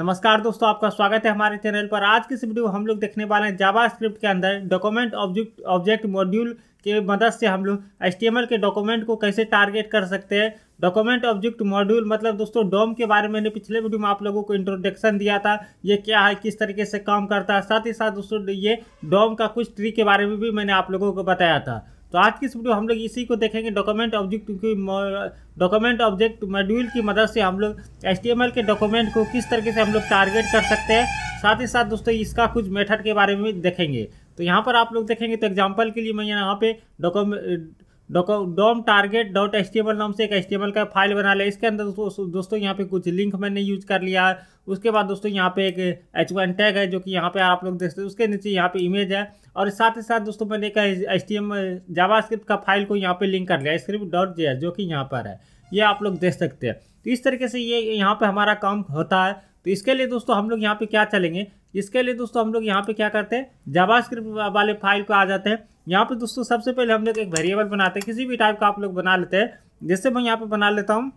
नमस्कार दोस्तों आपका स्वागत है हमारे चैनल पर आज की इस वीडियो हम लोग देखने वाले हैं जावा स्क्रिप्ट के अंदर डॉक्यूमेंट ऑब्जेक्ट ऑब्जेक्ट मॉड्यूल के मदद से हम लोग एस के डॉक्यूमेंट को कैसे टारगेट कर सकते हैं डॉक्यूमेंट ऑब्जेक्ट मॉड्यूल मतलब दोस्तों डोम के बारे में मैंने पिछले वीडियो में आप लोगों को इंट्रोडक्शन दिया था ये क्या है किस तरीके से काम करता है साथ ही साथ दोस्तों ये डोम का कुछ ट्री के बारे में भी मैंने आप लोगों को बताया था तो आज की इस वीडियो हम लोग इसी को देखेंगे डॉक्यूमेंट ऑब्जेक्ट की डॉक्यूमेंट ऑब्जेक्ट मॉड्यूल की मदद से हम लोग एस के डॉक्यूमेंट को किस तरीके से हम लोग टारगेट कर सकते हैं साथ ही साथ दोस्तों इसका कुछ मेथड के बारे में देखेंगे तो यहाँ पर आप लोग देखेंगे तो एग्जाम्पल के लिए मैं यहाँ पे document DOM target dot H नाम से एक एच का फाइल बना लिया इसके अंदर दोस्तों दोस्तों यहाँ पे कुछ लिंक मैंने यूज कर लिया है उसके बाद दोस्तों यहाँ पे एक एच वन टैग है जो कि यहाँ पे आप लोग देख सकते हैं उसके नीचे यहाँ पे इमेज है और साथ ही साथ दोस्तों मैंने एक एच टी एम का फाइल को यहाँ पे लिंक कर लिया स्क्रिप्ट डॉट जे जो कि यहाँ पर है ये आप लोग देख सकते हैं तो इस तरीके से ये यहाँ पे हमारा काम होता है तो इसके लिए दोस्तों हम लोग यहाँ पे क्या चलेंगे इसके लिए दोस्तों हम लोग यहाँ पे क्या करते हैं जावा वाले फाइल पे आ जाते हैं यहाँ पे दोस्तों सबसे पहले हम लोग एक वेरिएबल बनाते हैं किसी भी टाइप का आप लोग बना लेते हैं जैसे मैं यहाँ पे बना लेता हूँ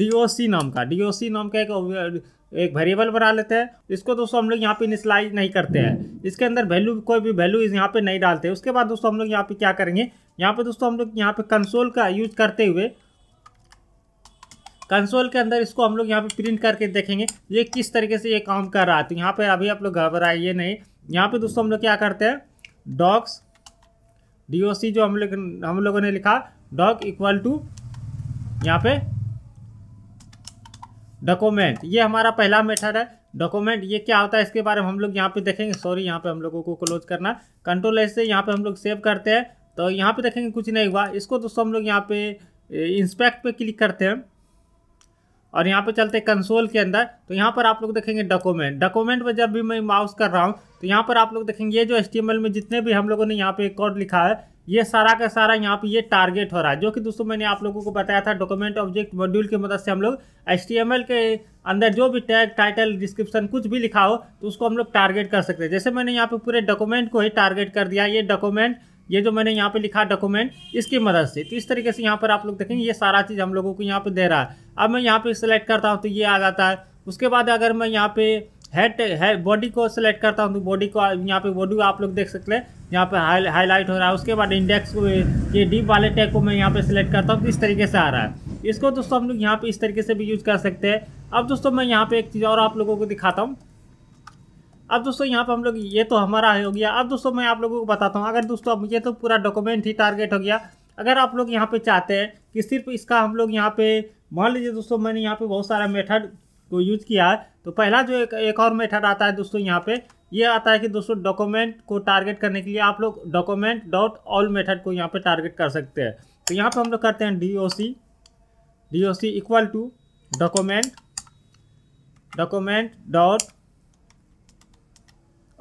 डी नाम का डी नाम का एक एक वेरिएबल बना लेते हैं इसको दोस्तों हम लोग यहाँ पे इनिशलाइज नहीं करते हैं इसके अंदर वैल्यू कोई भी वैल्यू यहाँ पे नहीं डालते उसके बाद दोस्तों हम लोग यहाँ पे क्या करेंगे यहाँ पे दोस्तों हम लोग यहाँ पे कंसोल का यूज करते हुए कंसोल के अंदर इसको हम लोग यहाँ पे प्रिंट करके देखेंगे ये किस तरीके से ये काम कर रहा है तो यहाँ पे अभी आप लोग घबराइए नहीं यहाँ पे दोस्तों हम लोग क्या करते हैं डॉक्स डी जो हम लोग हम लोगों ने लिखा डॉक इक्वल टू यहाँ पे डॉक्यूमेंट ये हमारा पहला मेथड है डॉक्यूमेंट ये क्या होता है इसके बारे में हम लोग यहाँ पे देखेंगे सॉरी यहाँ पे हम लोगों को क्लोज करना कंट्रोल एस से यहाँ पे हम लोग सेव करते हैं तो यहाँ पे देखेंगे कुछ नहीं हुआ इसको दोस्तों हम लोग यहाँ पे इंस्पेक्ट पे क्लिक करते हैं और यहाँ पर चलते कंसोल के अंदर तो यहाँ पर आप लोग देखेंगे डॉक्यूमेंट डॉक्यूमेंट पर जब भी मैं माउस कर रहा हूँ तो यहाँ पर आप लोग देखेंगे ये जो एस में जितने भी हम लोगों ने यहाँ पे कोड लिखा है ये सारा का सारा यहाँ पे ये टारगेट हो रहा है जो कि दोस्तों मैंने आप लोगों को बताया था डॉक्यूमेंट ऑब्जेक्ट मॉड्यूल की मदद से हम लोग एस के अंदर जो भी टैग टाइटल डिस्क्रिप्शन कुछ भी लिखा हो तो उसको हम लोग टारगेट कर सकते हैं जैसे मैंने यहाँ पे पूरे डॉक्यूमेंट को ही टारगेट कर दिया ये डॉक्यूमेंट ये जो मैंने यहाँ पे लिखा डॉक्यूमेंट इसकी मदद से तो इस तरीके से यहाँ पर आप लोग देखेंगे ये सारा चीज़ हम लोगों को यहाँ पे दे रहा है अब मैं यहाँ पे सिलेक्ट करता हूँ तो ये आ जाता है उसके बाद अगर मैं यहाँ पे हेड हेड बॉडी को सिलेक्ट करता हूँ तो बॉडी को यहाँ पे बॉडी आप लोग देख सकते हैं यहाँ पे हाईलाइट हो रहा है उसके बाद इंडेक्स को ये डीप वाले टैग को मैं यहाँ पे सिलेक्ट करता हूँ तो इस तरीके से आ रहा है इसको दोस्तों हम लोग यहाँ पे इस तरीके से भी यूज़ कर सकते हैं अब दोस्तों मैं यहाँ पे एक चीज़ और आप लोगों को दिखाता हूँ अब दोस्तों यहाँ पर हम लोग ये तो हमारा हो गया अब दोस्तों मैं आप लोगों को बताता हूँ अगर दोस्तों अब ये तो पूरा डॉक्यूमेंट ही टारगेट हो गया अगर आप लोग यहाँ पे चाहते हैं कि सिर्फ इसका हम लोग यहाँ पे मान लीजिए दोस्तों मैंने यहाँ पे बहुत सारा मेथड को यूज़ किया है तो पहला जो एक एक और मेथड आता है दोस्तों यहाँ पे ये आता है कि दोस्तों डॉक्यूमेंट को टारगेट करने के लिए आप लोग डॉक्यूमेंट डॉट ऑल मेथड को यहाँ पे टारगेट कर सकते हैं तो यहाँ पे हम लोग करते हैं D O C D O C equal to document document dot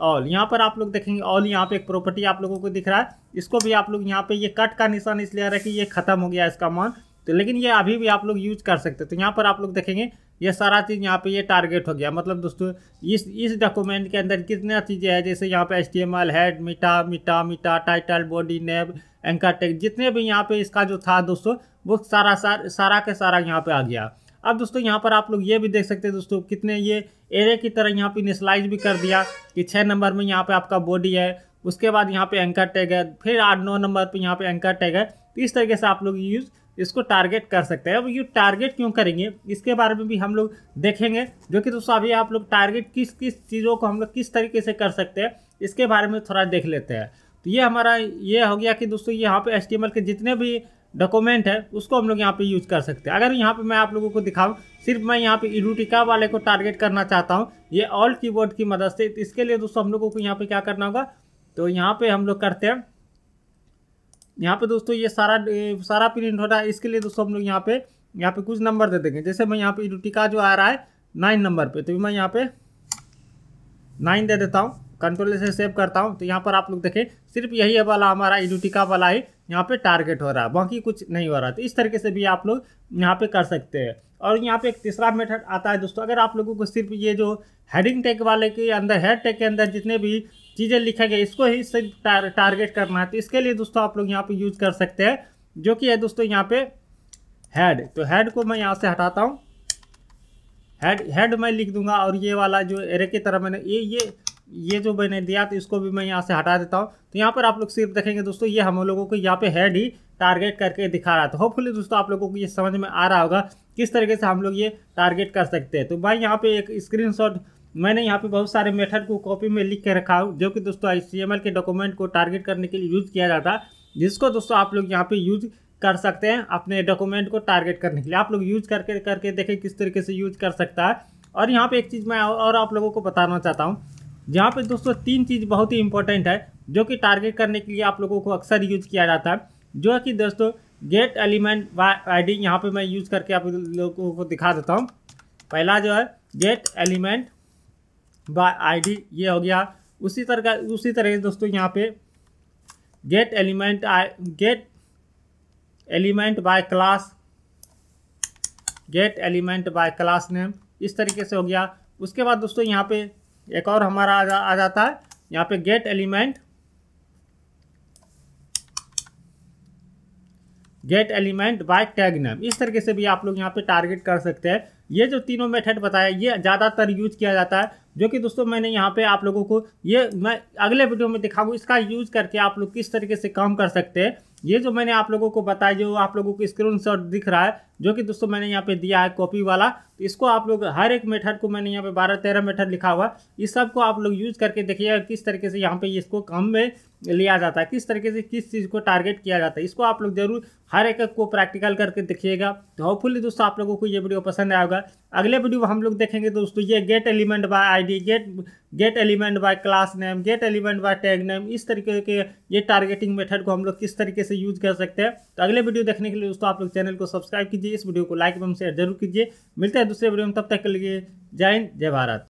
all यहाँ पर आप लोग देखेंगे ऑल यहाँ पे एक प्रॉपर्टी आप लोगों को दिख रहा है इसको भी आप लोग यहाँ पे ये कट का निशान इसलिए आ रहा है कि ये खत्म हो गया इसका मान तो लेकिन ये अभी भी आप लोग यूज कर सकते हैं तो यहाँ पर आप लोग देखेंगे ये सारा चीज़ यहाँ पे ये टारगेट हो गया मतलब दोस्तों इस इस डॉक्यूमेंट के अंदर कितना चीज़ें हैं जैसे यहाँ पे H T M L head meta meta meta title body nav anchor tag जितने भी यहाँ पे इसका जो था दोस्तों वो सारा सारा के सारा यहाँ पे आ गया अब दोस्तों यहाँ पर आप लोग ये भी देख सकते हैं दोस्तों कितने ये एरे की तरह यहाँ पर इनिशलाइज भी कर दिया कि छः नंबर में यहाँ पर आपका बॉडी है उसके बाद यहाँ पर एंकर टैग है फिर आठ नौ नंबर पर यहाँ पर एंकर टैग है तो इस तरीके से आप लोग यूज़ इसको टारगेट कर सकते हैं अब ये टारगेट क्यों करेंगे इसके बारे में भी हम लोग देखेंगे जो कि दोस्तों अभी आप लोग टारगेट किस किस चीज़ों को हम लोग किस तरीके से कर सकते हैं इसके बारे में थोड़ा देख लेते हैं तो ये हमारा ये हो गया कि दोस्तों यहाँ पे एस के जितने भी डॉक्यूमेंट है उसको हम लोग यहाँ पे यूज़ कर सकते हैं अगर यहाँ पे मैं आप लोगों को दिखाऊँ सिर्फ मैं यहाँ पे इडूटिका वाले को टारगेट करना चाहता हूँ ये ऑल कीबोर्ड की मदद से तो इसके लिए दोस्तों हम लोगों को यहाँ पे क्या करना होगा तो यहाँ पे हम लोग करते हैं यहाँ पे दोस्तों ये सारा सारा प्रिंट हो रहा है इसके लिए दोस्तों हम लोग यहाँ पे यहाँ पे कुछ नंबर दे देंगे जैसे मैं यहाँ पे इडूटिका जो आ रहा है नाइन नंबर पर तो मैं यहाँ पे नाइन दे देता हूँ कंट्रोल से सेव करता हूँ तो यहाँ पर आप लोग देखें सिर्फ यही वाला हमारा यूनिटी का वाला ही यहाँ पे टारगेट हो रहा है बाकी कुछ नहीं हो रहा तो इस तरीके से भी आप लोग यहाँ पे कर सकते हैं और यहाँ पे एक तीसरा मेथड आता है दोस्तों अगर आप लोगों को सिर्फ ये जो हेडिंग टैग वाले के अंदर हेड टैग के अंदर जितने भी चीज़ें लिखे गए इसको ही सिर्फ टार, टारगेट करना है तो इसके लिए दोस्तों आप लोग यहाँ पर यूज़ कर सकते हैं जो कि है दोस्तों यहाँ पे हेड तो हेड को मैं यहाँ से हटाता हूँ हेड हेड मैं लिख दूंगा और ये वाला जो एरे की तरह मैंने ये ये ये जो मैंने दिया तो इसको भी मैं यहाँ से हटा देता हूँ तो यहाँ पर आप लोग सिर्फ देखेंगे दोस्तों ये हम लोगों को यहाँ पे हेड ही टारगेट करके दिखा रहा था होपफुली दोस्तों आप लोगों को ये समझ में आ रहा होगा किस तरीके से हम लोग ये टारगेट कर सकते हैं तो भाई यहाँ पे एक स्क्रीन मैंने यहाँ पे बहुत सारे मेथड को कॉपी में लिख के रखा हूँ जो कि दोस्तों आई के डॉक्यूमेंट को टारगेट करने के लिए यूज़ किया जाता है जिसको दोस्तों आप लोग यहाँ पे यूज़ कर सकते हैं अपने डॉक्यूमेंट को टारगेट करने के लिए आप लोग यूज़ करके करके देखें किस तरीके से यूज़ कर सकता है और यहाँ पे एक चीज़ मैं और आप लोगों को बताना चाहता हूँ जहाँ पे दोस्तों तीन चीज़ बहुत ही इंपॉर्टेंट है जो कि टारगेट करने के लिए आप लोगों को अक्सर यूज किया जाता है जो है कि दोस्तों गेट एलिमेंट आई डी यहाँ पर मैं यूज़ करके आप लोगों को दिखा देता हूँ पहला जो है गेट एलिमेंट बाय डी ये हो गया उसी तरह का उसी तरह से दोस्तों यहाँ पे get element I get element by class get element by class name इस तरीके से हो गया उसके बाद दोस्तों यहाँ पे एक और हमारा आ, जा, आ जाता है यहाँ पे get element get element by tag name इस तरीके से भी आप लोग यहाँ पे टारगेट कर सकते हैं ये जो तीनों मेथड बताया ये ज़्यादातर यूज किया जाता है जो कि दोस्तों मैंने यहाँ पे आप लोगों को ये मैं अगले वीडियो में दिखाऊँ इसका यूज़ करके आप लोग किस तरीके से काम कर सकते हैं ये जो मैंने आप लोगों को बताया जो आप लोगों को स्क्रीन शॉट दिख रहा है जो कि दोस्तों मैंने यहाँ पे दिया है कॉपी वाला तो इसको आप लोग हर एक मेथड को मैंने यहाँ पे बारह तेरह मेथड लिखा हुआ इस सब को आप लोग यूज करके देखिएगा किस तरीके से यहाँ पे इसको काम में लिया जाता है किस तरीके से किस चीज़ को टारगेट किया जाता है इसको आप लोग जरूर हर एक को प्रैक्टिकल करके देखिएगा तो होपफुली दोस्तों आप लोगों को ये वीडियो पसंद आएगा अगले वीडियो हम लोग देखेंगे दोस्तों ये get element by D get get element by class name get element by tag name इस तरीके के ये टारगेटिंग मेथड को हम लोग किस तरीके से यूज कर सकते हैं तो अगले वीडियो देखने के लिए दोस्तों आप लोग चैनल को सब्सक्राइब कीजिए इस वीडियो को लाइक एवं शेयर जरूर कीजिए मिलते हैं दूसरे वीडियो में तब तक के लिए जय हिंद जय भारत